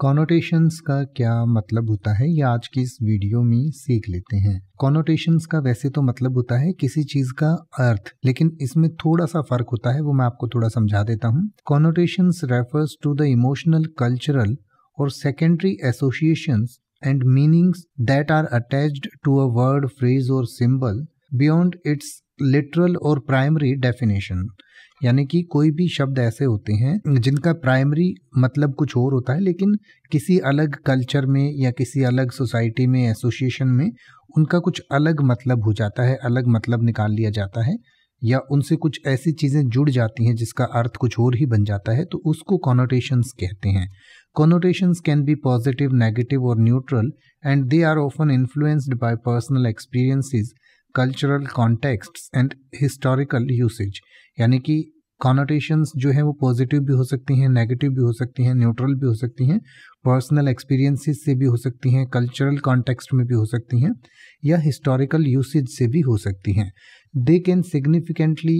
connotations का क्या मतलब होता है ये आज की इस वीडियो में सीख लेते हैं कॉनोटेशंस का वैसे तो मतलब होता है किसी चीज का अर्थ लेकिन इसमें थोड़ा सा फर्क होता है वो मैं आपको थोड़ा समझा देता हूँ connotations refers to the emotional cultural और secondary association and meanings that are attach to a word phrase और सिंबल बियॉन्ड इट्स लिटरल और प्राइमरी डेफिनेशन यानी कि कोई भी शब्द ऐसे होते हैं जिनका प्राइमरी मतलब कुछ और होता है लेकिन किसी अलग कल्चर में या किसी अलग सोसाइटी में एसोसिएशन में उनका कुछ अलग मतलब हो जाता है अलग मतलब निकाल लिया जाता है या उनसे कुछ ऐसी चीज़ें जुड़ जाती हैं जिसका अर्थ कुछ और ही बन जाता है तो उसको कॉनोटेशंस कहते हैं connotations can be positive negative और neutral and they are often influenced by personal experiences cultural contexts and historical usage यानी कि कॉनोटेशंस जो है वो पॉजिटिव भी हो सकती हैं नेगेटिव भी हो सकती हैं न्यूट्रल भी हो सकती हैं पर्सनल एक्सपीरियंसिस से भी हो सकती हैं कल्चरल कॉन्टेक्स्ट में भी हो सकती हैं या हिस्टोरिकल यूसेज से भी हो सकती हैं they can significantly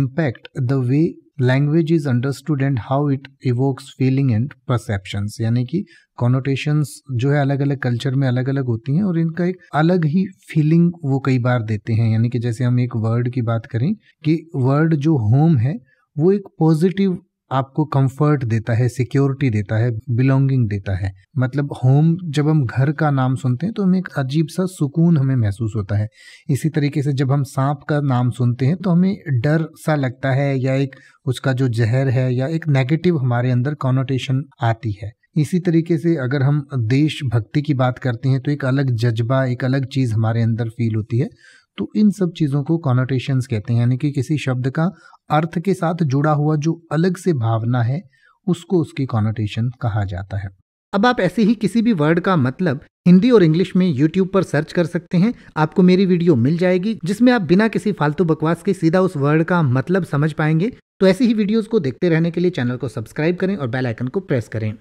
impact the way language is understood and how it evokes feeling and perceptions यानी कि कॉनोटेशंस जो है अलग अलग कल्चर में अलग अलग होती हैं और इनका एक अलग ही फीलिंग वो कई बार देते हैं यानी कि जैसे हम एक वर्ड की बात करें कि वर्ड जो होम है वो एक पॉजिटिव आपको कंफर्ट देता है सिक्योरिटी देता है बिलोंगिंग देता है मतलब होम जब हम घर का नाम सुनते हैं तो हमें एक अजीब सा सुकून हमें महसूस होता है इसी तरीके से जब हम सांप का नाम सुनते हैं तो हमें डर सा लगता है या एक उसका जो जहर है या एक नेगेटिव हमारे अंदर कॉनोटेशन आती है इसी तरीके से अगर हम देशभक्ति की बात करते हैं तो एक अलग जज्बा एक अलग चीज़ हमारे अंदर फील होती है तो इन सब चीज़ों को कॉनोटेशंस कहते हैं यानी कि किसी शब्द का अर्थ के साथ जुड़ा हुआ जो अलग से भावना है उसको उसकी कॉनोटेशन कहा जाता है अब आप ऐसे ही किसी भी वर्ड का मतलब हिंदी और इंग्लिश में YouTube पर सर्च कर सकते हैं आपको मेरी वीडियो मिल जाएगी जिसमें आप बिना किसी फालतू बकवास के सीधा उस वर्ड का मतलब समझ पाएंगे तो ऐसी ही वीडियोस को देखते रहने के लिए चैनल को सब्सक्राइब करें और बेल आइकन को प्रेस करें